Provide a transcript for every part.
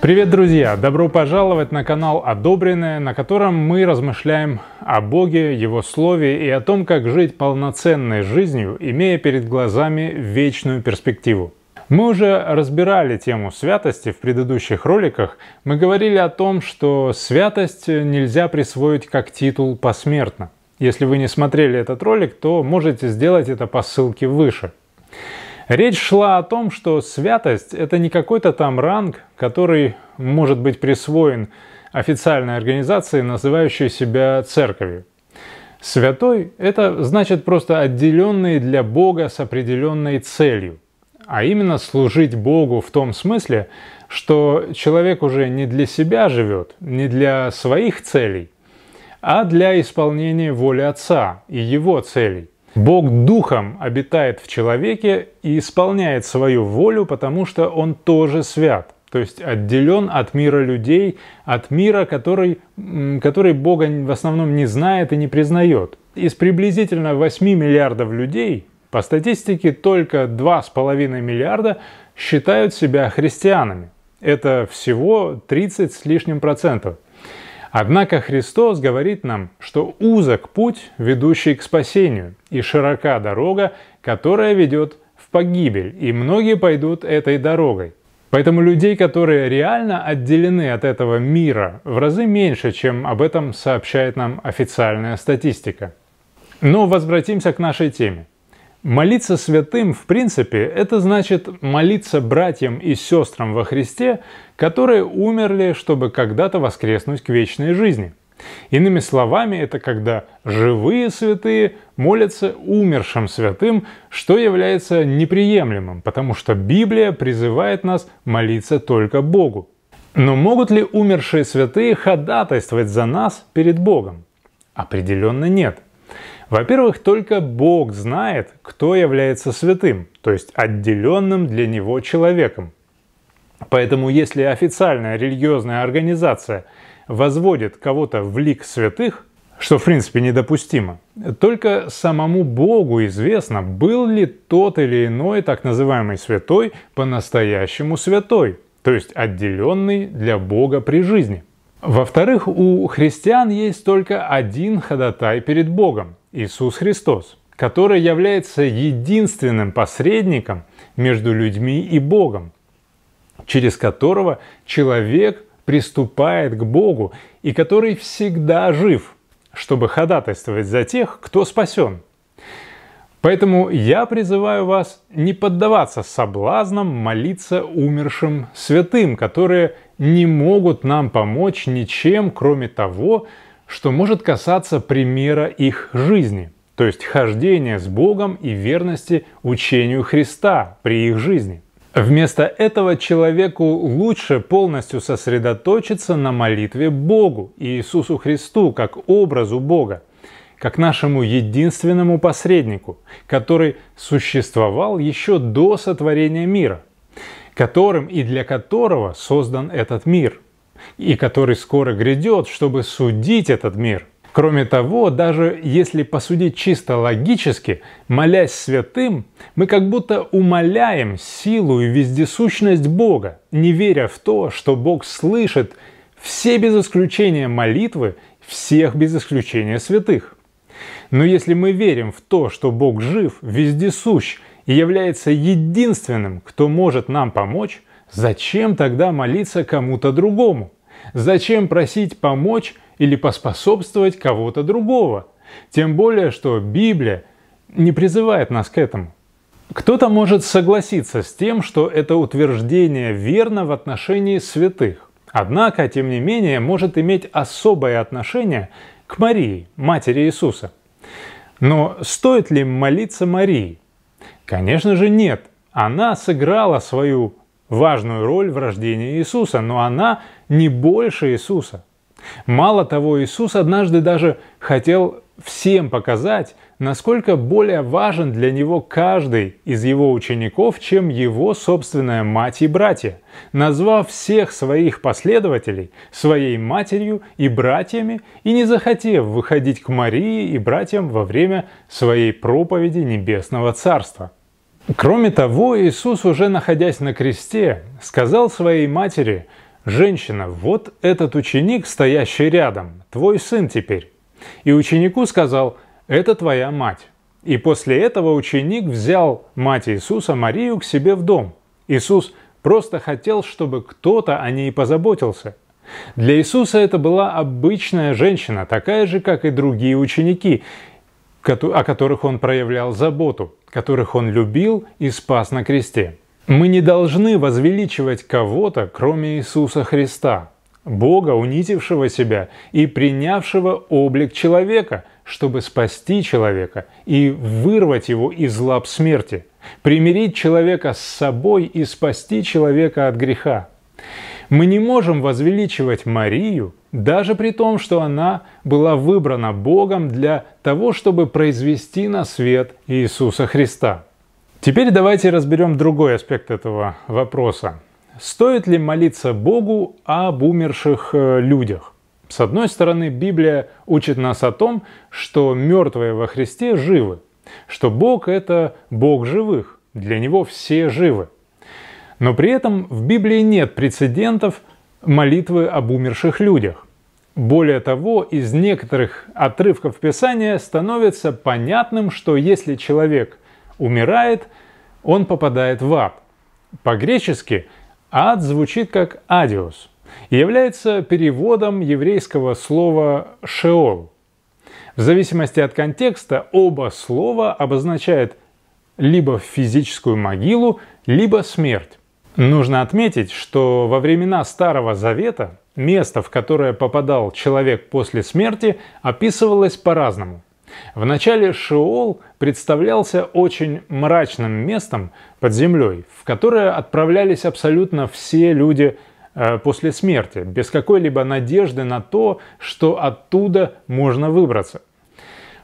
Привет, друзья! Добро пожаловать на канал «Одобренное», на котором мы размышляем о Боге, Его Слове и о том, как жить полноценной жизнью, имея перед глазами вечную перспективу. Мы уже разбирали тему святости в предыдущих роликах. Мы говорили о том, что святость нельзя присвоить как титул посмертно. Если вы не смотрели этот ролик, то можете сделать это по ссылке выше – Речь шла о том, что святость – это не какой-то там ранг, который может быть присвоен официальной организации, называющей себя церковью. Святой – это значит просто отделенный для Бога с определенной целью, а именно служить Богу в том смысле, что человек уже не для себя живет, не для своих целей, а для исполнения воли Отца и его целей. Бог духом обитает в человеке и исполняет свою волю, потому что он тоже свят, то есть отделен от мира людей, от мира, который, который Бога в основном не знает и не признает. Из приблизительно 8 миллиардов людей, по статистике, только 2,5 миллиарда считают себя христианами. Это всего 30 с лишним процентов. Однако Христос говорит нам, что узок путь, ведущий к спасению, и широка дорога, которая ведет в погибель, и многие пойдут этой дорогой. Поэтому людей, которые реально отделены от этого мира, в разы меньше, чем об этом сообщает нам официальная статистика. Но возвратимся к нашей теме. Молиться святым, в принципе, это значит молиться братьям и сестрам во Христе, которые умерли, чтобы когда-то воскреснуть к вечной жизни. Иными словами, это когда живые святые молятся умершим святым, что является неприемлемым, потому что Библия призывает нас молиться только Богу. Но могут ли умершие святые ходатайствовать за нас перед Богом? Определенно нет – во-первых, только Бог знает, кто является святым, то есть отделенным для него человеком. Поэтому если официальная религиозная организация возводит кого-то в лик святых, что в принципе недопустимо, только самому Богу известно, был ли тот или иной так называемый святой по-настоящему святой, то есть отделенный для Бога при жизни. Во-вторых, у христиан есть только один ходатай перед Богом – Иисус Христос, который является единственным посредником между людьми и Богом, через которого человек приступает к Богу и который всегда жив, чтобы ходатайствовать за тех, кто спасен. Поэтому я призываю вас не поддаваться соблазнам молиться умершим святым, которые не могут нам помочь ничем, кроме того, что может касаться примера их жизни, то есть хождения с Богом и верности учению Христа при их жизни. Вместо этого человеку лучше полностью сосредоточиться на молитве Богу и Иисусу Христу как образу Бога, как нашему единственному посреднику, который существовал еще до сотворения мира которым и для которого создан этот мир, и который скоро грядет, чтобы судить этот мир. Кроме того, даже если посудить чисто логически, молясь святым, мы как будто умоляем силу и вездесущность Бога, не веря в то, что Бог слышит все без исключения молитвы всех без исключения святых. Но если мы верим в то, что Бог жив, вездесущ и является единственным, кто может нам помочь, зачем тогда молиться кому-то другому? Зачем просить помочь или поспособствовать кого-то другого? Тем более, что Библия не призывает нас к этому. Кто-то может согласиться с тем, что это утверждение верно в отношении святых. Однако, тем не менее, может иметь особое отношение к Марии, матери Иисуса. Но стоит ли молиться Марии? Конечно же нет. Она сыграла свою важную роль в рождении Иисуса, но она не больше Иисуса. Мало того, Иисус однажды даже хотел всем показать, насколько более важен для него каждый из его учеников, чем его собственная мать и братья, назвав всех своих последователей своей матерью и братьями и не захотев выходить к Марии и братьям во время своей проповеди Небесного Царства – Кроме того, Иисус, уже находясь на кресте, сказал своей матери, «Женщина, вот этот ученик, стоящий рядом, твой сын теперь». И ученику сказал, «Это твоя мать». И после этого ученик взял мать Иисуса Марию к себе в дом. Иисус просто хотел, чтобы кто-то о ней позаботился. Для Иисуса это была обычная женщина, такая же, как и другие ученики, о которых он проявлял заботу, которых он любил и спас на кресте. Мы не должны возвеличивать кого-то, кроме Иисуса Христа, Бога, унитившего себя и принявшего облик человека, чтобы спасти человека и вырвать его из лап смерти, примирить человека с собой и спасти человека от греха. Мы не можем возвеличивать Марию, даже при том, что она была выбрана Богом для того, чтобы произвести на свет Иисуса Христа. Теперь давайте разберем другой аспект этого вопроса. Стоит ли молиться Богу об умерших э, людях? С одной стороны, Библия учит нас о том, что мертвые во Христе живы, что Бог – это Бог живых, для Него все живы. Но при этом в Библии нет прецедентов – молитвы об умерших людях. Более того, из некоторых отрывков Писания становится понятным, что если человек умирает, он попадает в ад. По-гречески ад звучит как «адиус» и является переводом еврейского слова «шеол». В зависимости от контекста оба слова обозначают либо физическую могилу, либо смерть. Нужно отметить, что во времена Старого Завета место, в которое попадал человек после смерти, описывалось по-разному. Вначале Шиол представлялся очень мрачным местом под землей, в которое отправлялись абсолютно все люди э, после смерти, без какой-либо надежды на то, что оттуда можно выбраться.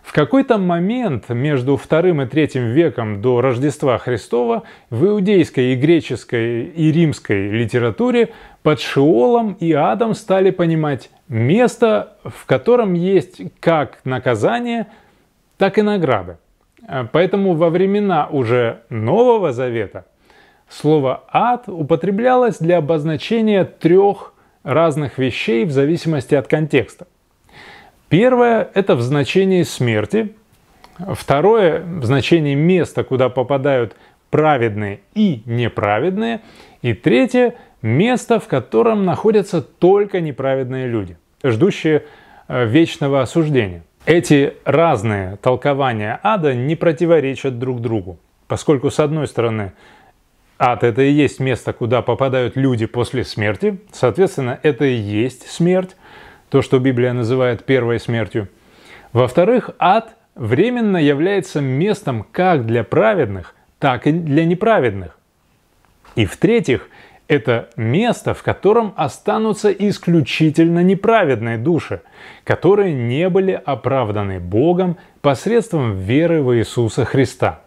В какой-то момент между вторым и третьим веком до Рождества Христова в иудейской и греческой и римской литературе под Шиолом и Адом стали понимать место, в котором есть как наказание, так и награды. Э, поэтому во времена уже Нового Завета слово «ад» употреблялось для обозначения трех разных вещей в зависимости от контекста. Первое – это в значении смерти. Второе – в значении места, куда попадают праведные и неправедные. И третье – место, в котором находятся только неправедные люди, ждущие э, вечного осуждения. Эти разные толкования ада не противоречат друг другу, поскольку, с одной стороны, ад – это и есть место, куда попадают люди после смерти, соответственно, это и есть смерть, то, что Библия называет первой смертью. Во-вторых, ад временно является местом как для праведных, так и для неправедных. И в-третьих, это место, в котором останутся исключительно неправедные души, которые не были оправданы Богом посредством веры в Иисуса Христа.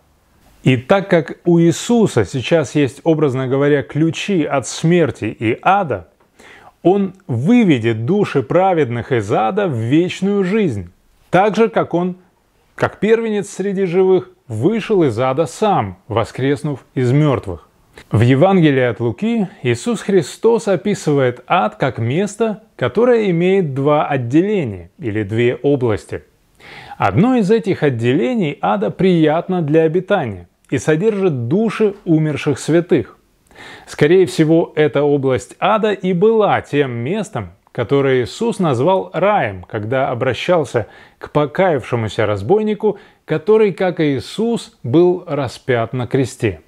И так как у Иисуса сейчас есть, образно говоря, ключи от смерти и ада, он выведет души праведных из ада в вечную жизнь, так же, как он, как первенец среди живых, вышел из ада сам, воскреснув из мертвых. В Евангелии от Луки Иисус Христос описывает ад как место, которое имеет два отделения или две области. Одно из этих отделений ада приятно для обитания и содержит души умерших святых. Скорее всего, эта область ада и была тем местом, которое Иисус назвал раем, когда обращался к покаявшемуся разбойнику, который, как и Иисус, был распят на кресте.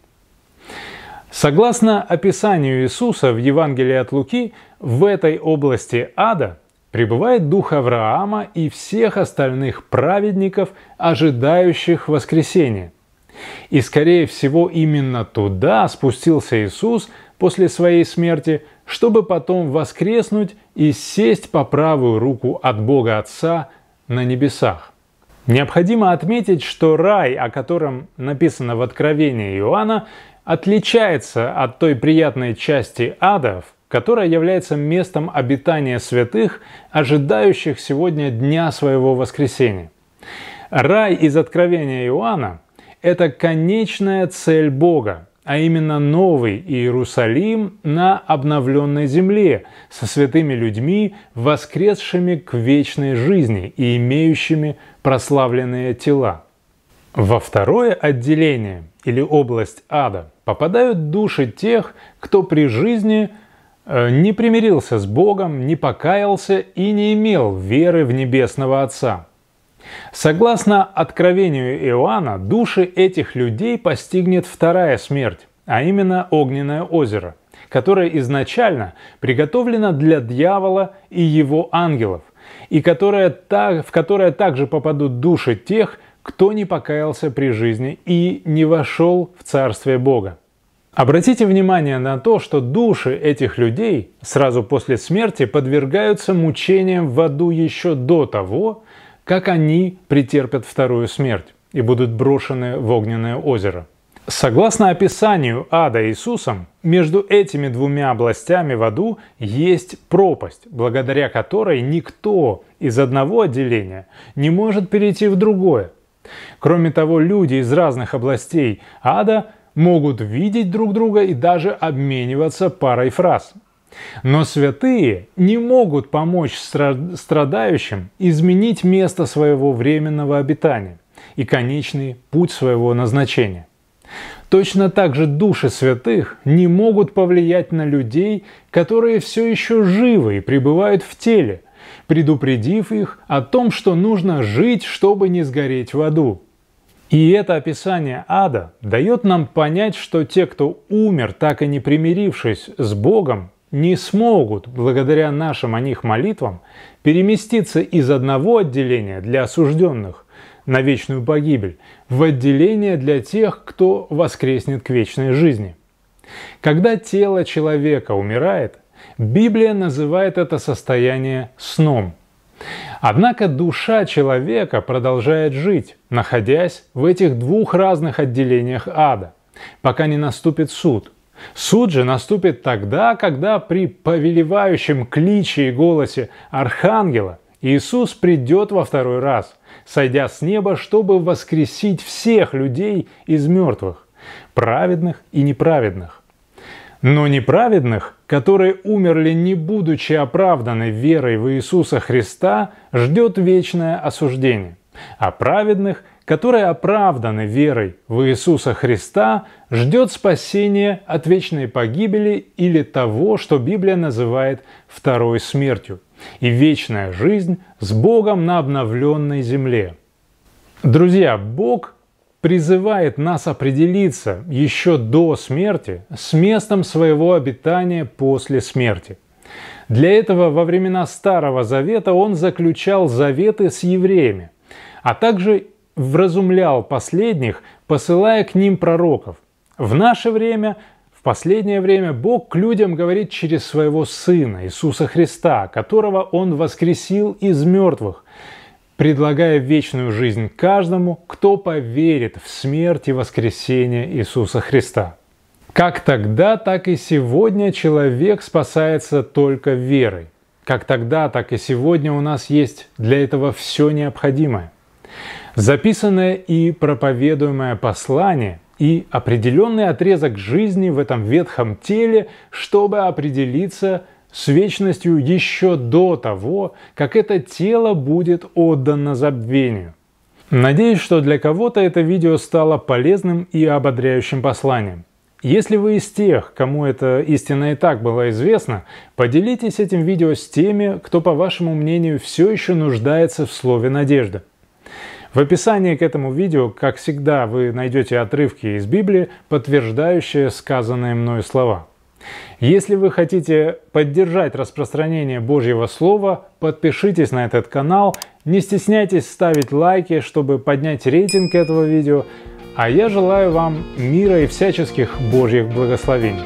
Согласно описанию Иисуса в Евангелии от Луки, в этой области ада пребывает дух Авраама и всех остальных праведников, ожидающих воскресения – и, скорее всего, именно туда спустился Иисус после своей смерти, чтобы потом воскреснуть и сесть по правую руку от Бога Отца на небесах. Необходимо отметить, что рай, о котором написано в Откровении Иоанна, отличается от той приятной части ада, которая является местом обитания святых, ожидающих сегодня дня своего воскресения. Рай из Откровения Иоанна – это конечная цель Бога, а именно Новый Иерусалим на обновленной земле, со святыми людьми, воскресшими к вечной жизни и имеющими прославленные тела. Во второе отделение или область ада попадают души тех, кто при жизни э, не примирился с Богом, не покаялся и не имел веры в Небесного Отца – Согласно откровению Иоанна, души этих людей постигнет вторая смерть, а именно огненное озеро, которое изначально приготовлено для дьявола и его ангелов, и которое, в которое также попадут души тех, кто не покаялся при жизни и не вошел в Царствие Бога. Обратите внимание на то, что души этих людей сразу после смерти подвергаются мучениям в аду еще до того, как они претерпят вторую смерть и будут брошены в огненное озеро. Согласно описанию ада Иисусом, между этими двумя областями в аду есть пропасть, благодаря которой никто из одного отделения не может перейти в другое. Кроме того, люди из разных областей ада могут видеть друг друга и даже обмениваться парой фраз. Но святые не могут помочь страдающим изменить место своего временного обитания и конечный путь своего назначения. Точно так же души святых не могут повлиять на людей, которые все еще живы и пребывают в теле, предупредив их о том, что нужно жить, чтобы не сгореть в аду. И это описание ада дает нам понять, что те, кто умер, так и не примирившись с Богом, не смогут, благодаря нашим о них молитвам, переместиться из одного отделения для осужденных на вечную погибель в отделение для тех, кто воскреснет к вечной жизни. Когда тело человека умирает, Библия называет это состояние сном. Однако душа человека продолжает жить, находясь в этих двух разных отделениях ада, пока не наступит суд – Суд же наступит тогда, когда при повелевающем кличе и голосе архангела Иисус придет во второй раз, сойдя с неба, чтобы воскресить всех людей из мертвых, праведных и неправедных. Но неправедных, которые умерли не будучи оправданы верой в Иисуса Христа, ждет вечное осуждение, а праведных – которые оправданы верой в Иисуса Христа, ждет спасения от вечной погибели или того, что Библия называет второй смертью, и вечная жизнь с Богом на обновленной земле. Друзья, Бог призывает нас определиться еще до смерти с местом своего обитания после смерти. Для этого во времена Старого Завета он заключал заветы с евреями, а также вразумлял последних, посылая к ним пророков. В наше время, в последнее время, Бог к людям говорит через своего Сына, Иисуса Христа, которого Он воскресил из мертвых, предлагая вечную жизнь каждому, кто поверит в смерть и воскресение Иисуса Христа. Как тогда, так и сегодня человек спасается только верой. Как тогда, так и сегодня у нас есть для этого все необходимое. Записанное и проповедуемое послание и определенный отрезок жизни в этом ветхом теле, чтобы определиться с вечностью еще до того, как это тело будет отдано забвению. Надеюсь, что для кого-то это видео стало полезным и ободряющим посланием. Если вы из тех, кому это истинно и так было известно, поделитесь этим видео с теми, кто, по вашему мнению, все еще нуждается в слове надежды. В описании к этому видео, как всегда, вы найдете отрывки из Библии, подтверждающие сказанные мною слова. Если вы хотите поддержать распространение Божьего Слова, подпишитесь на этот канал, не стесняйтесь ставить лайки, чтобы поднять рейтинг этого видео, а я желаю вам мира и всяческих Божьих благословений.